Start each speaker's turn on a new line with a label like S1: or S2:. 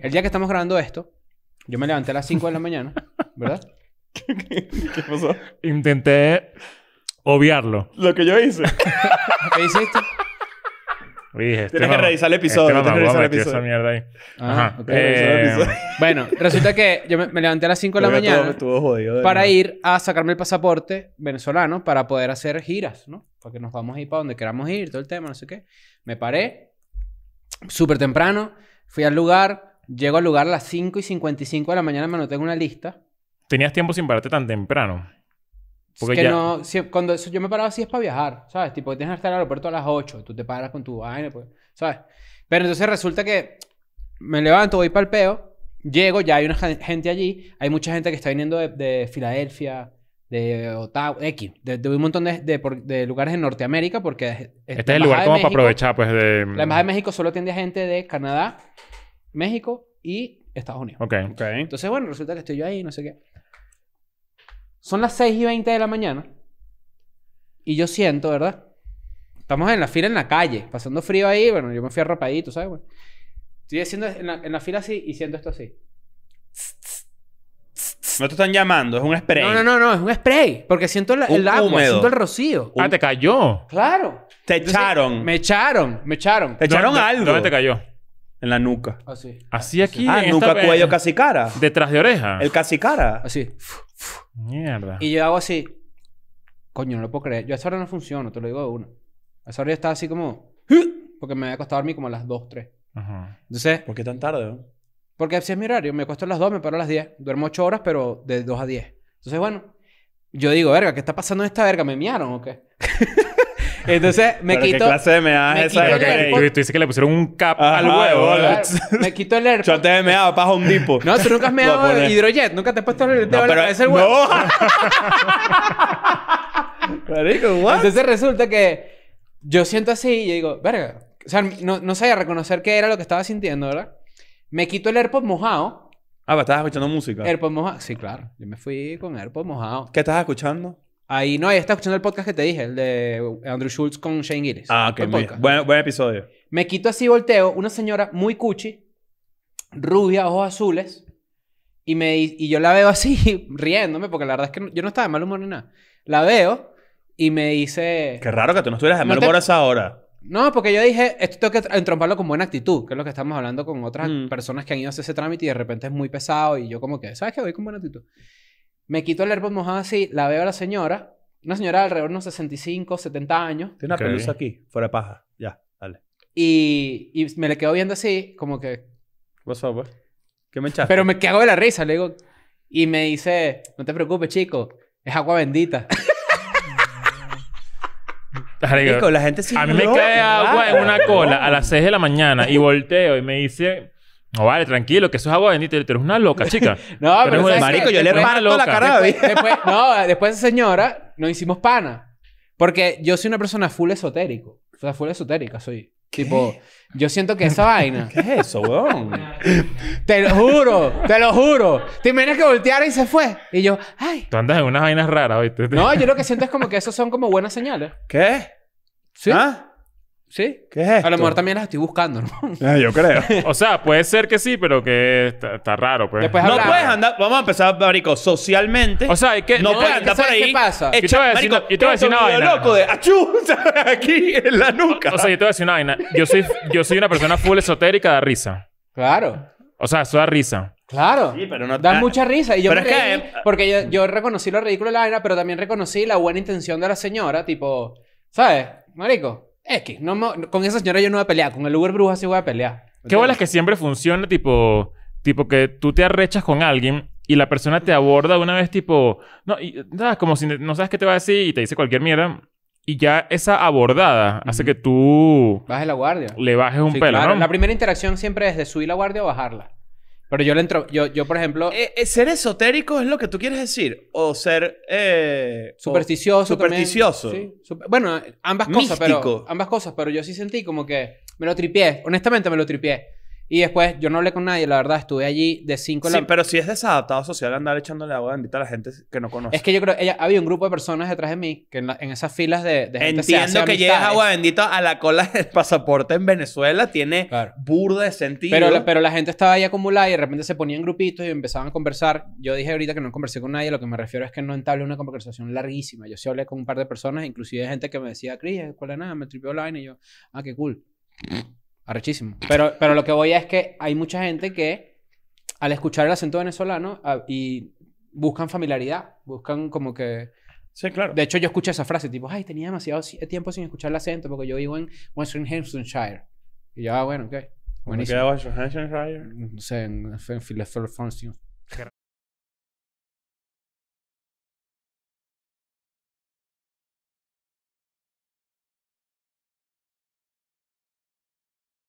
S1: El día que estamos grabando esto, yo me levanté a las 5 de la mañana, ¿verdad?
S2: ¿Qué, pasó? Intenté obviarlo.
S1: Lo que yo hice. ¿Qué hiciste?
S2: Este tienes que revisar el este episodio. Tienes que revisar el episodio. esa mierda ahí. Ah, Ajá. Eh, bueno, resulta que yo me, levanté a las 5 de la mañana jodido. para ir
S1: a sacarme el pasaporte venezolano para poder hacer giras, ¿no? Porque nos vamos a ir para donde queramos ir, todo el tema, no sé qué. Me paré súper temprano, fui al lugar, Llego al lugar a las 5 y 55 de la mañana, me anoté en una lista.
S2: ¿Tenías tiempo sin pararte tan temprano? Porque que no,
S1: cuando yo me paraba así es para viajar, ¿sabes? Tipo, tienes que estar al aeropuerto a las 8, tú te paras con tu vaina, pues, ¿sabes? Pero entonces resulta que me levanto, voy para el peo, llego, ya hay una gente allí, hay mucha gente que está viniendo de, Filadelfia, de Ottawa, X, de, de, un montón de, de, lugares en Norteamérica, porque... este es el lugar como para aprovechar,
S2: pues, de... La Embajada de
S1: México solo tiene gente de Canadá, México y
S2: Estados Unidos. Ok.
S1: okay. Entonces, bueno, resulta que estoy yo ahí, no sé qué. Son las 6 y 20 de la mañana. Y yo siento, ¿verdad? Estamos en la fila en la calle, pasando frío ahí. Bueno, yo me fui arropadito, ¿sabes? estoy haciendo en la, en la fila así y siento esto así.
S2: No te están llamando, es un spray. No, no,
S1: no, es un spray. Porque siento el, agua, siento el rocío. Ah, te
S2: cayó. Claro. Te echaron.
S1: Me echaron, me echaron. Te echaron algo. ¿Dónde te
S2: cayó? En la nuca. Ah, así. Así
S1: aquí. Ah, nuca, cuello, eh, casi cara.
S2: Detrás de oreja. El
S1: casi cara. Así.
S2: Mierda. Y
S1: yo hago así. Coño, no lo puedo creer. Yo a esa hora no funciona te lo digo de una. A esa hora yo estaba así como. Porque me había costado dormir como a las 2, 3. Ajá. Entonces. ¿Por qué tan tarde? Eh? Porque así es mi horario. Me acuesto a las 2, me paro a las 10. Duermo 8 horas, pero de 2 a 10. Entonces, bueno. Yo digo, verga, ¿qué está pasando en esta verga? ¿Me miaron o qué? Entonces me quito. ¿Qué clase de mea es esa? Que, tú,
S2: dices que le pusieron un cap al huevo. me quito el AirPod. Yo te meado para un dipo. No, tú nunca has meado hidrojet.
S1: Nunca te has puesto el dedo no, pero... es el huevo. No. Marico, ¿what? Entonces resulta que yo siento así y digo, verga. O sea, no, sabía reconocer qué era lo que estaba sintiendo, ¿verdad? Me quito el AirPod mojado. Ah, pero estabas escuchando música. AirPod mojado. Sí, claro. Yo me fui con AirPod mojado. ¿Qué estás escuchando? Ahí no, ahí está escuchando el podcast que te dije, el de Andrew Schultz con Shane Gillis. Ah, ok. Muy, buen, buen episodio. Me quito así, volteo, una señora muy cuchi, rubia, ojos azules, y, me, y yo la veo así, riéndome, porque la verdad es que yo no estaba de mal humor ni nada. La veo y me dice... Qué raro que tú no estuvieras de mal humor a esa hora. No, porque yo dije, esto tengo que entromparlo con buena actitud, que es lo que estamos hablando con otras mm. personas que han ido a hacer ese trámite y de repente es muy pesado y yo como que, ¿sabes qué? Voy con buena actitud. Me quito el AirPod mojado así, la veo a la señora. Una señora de alrededor de unos 65, 70 años. Tiene una pelusa aquí, fuera de paja. Ya, dale. Y, me le quedo viendo así, como que... What's up, pues? ¿Qué me echaste? Pero me cago de la risa, le digo... Y me dice, no te preocupes, chico. Es agua bendita.
S2: Chico, la gente sí A mí me cae agua en una cola a las 6 de la mañana y volteo y me dice no vale, tranquilo, que eso es agua bendita. eres una loca, chica. no, pero, marico, yo le parto la cara Después-
S1: no, después esa señora nos hicimos pana. Porque yo soy una persona full esotérico. O sea, full esotérica soy. Tipo, yo siento que esa vaina. ¿Qué es eso, weón? Te lo juro, te lo juro. Te imaginas que voltear y se fue. Y yo, ay.
S2: Tú andas en unas vainas raras, ¿oíste? No, yo
S1: lo que siento es como que esas son como buenas señales.
S2: ¿Qué? ¿Sí? ¿Ah? ¿Sí? ¿Qué es esto? A lo mejor también las estoy buscando, ¿no? Eh, yo creo. o sea, puede ser que sí, pero que está, raro, pues. no puedes andar... Vamos a empezar, marico, socialmente. O sea, es que... No, puedes andar por ahí... ¿Qué pasa? Echa, te voy a decir, marico, yo te voy a loco de achú, aquí en la nuca. O, sea, yo te voy a decir una vaina. Yo soy, yo soy una persona full esotérica, de risa. Claro. O sea, eso da risa.
S1: Claro. Sí, pero no... Da mucha risa. Y yo pero es que... porque yo, reconocí lo ridículo de la vaina, pero también reconocí la buena intención de la señora. Tipo... ¿Sabes? Marico. X, no con esa señora yo no voy a pelear, con el Uber Bruja sí voy a pelear.
S2: ¿Qué bolas que siempre funciona, tipo, tipo que tú te arrechas con alguien y la persona te aborda una vez, tipo, no, como si no sabes qué te va a decir y te dice cualquier mierda. Y ya esa abordada hace que tú
S1: bajes la guardia.
S2: le bajes un pelo, La
S1: primera interacción siempre es de subir la guardia o bajarla. Pero yo le entro, yo, yo por ejemplo... Eh, eh, ¿Ser esotérico es lo que tú quieres decir? ¿O ser... Eh, supersticioso Supersticioso. bueno, ambas cosas, pero... Ambas cosas, pero yo sí sentí como que... Me lo tripié, honestamente me lo tripié. Y después yo no hablé con nadie, la verdad, estuve allí de cinco... Sí, pero si es desadaptado social andar echándole agua bendita a la gente que no conoce. Es que yo creo, había un grupo de personas detrás de mí que en, esas filas de, gente Entiendo que llegas agua bendita a la cola del pasaporte en Venezuela, tiene Claro. burda de sentido. Pero la, pero la gente estaba ahí acumulada y de repente se ponían grupitos y empezaban a conversar. Yo dije ahorita que no conversé con nadie, lo que me refiero es que no entablé una conversación larguísima. Yo sí hablé con un par de personas, inclusive gente que me decía, Cris, ¿cuál es nada? Me tripió la y yo, ah, qué cool. Arrechísimo. Pero, pero lo que voy a es que hay mucha gente que al escuchar el acento venezolano y buscan familiaridad, buscan como que... Sí, claro. De hecho, yo escuché esa frase, tipo, ay, tenía demasiado tiempo sin escuchar el acento porque yo vivo en Hampshire. Y yo, ah, bueno, ok. Buenísimo. qué Western Westminster No sé,
S2: en, Philadelphia, en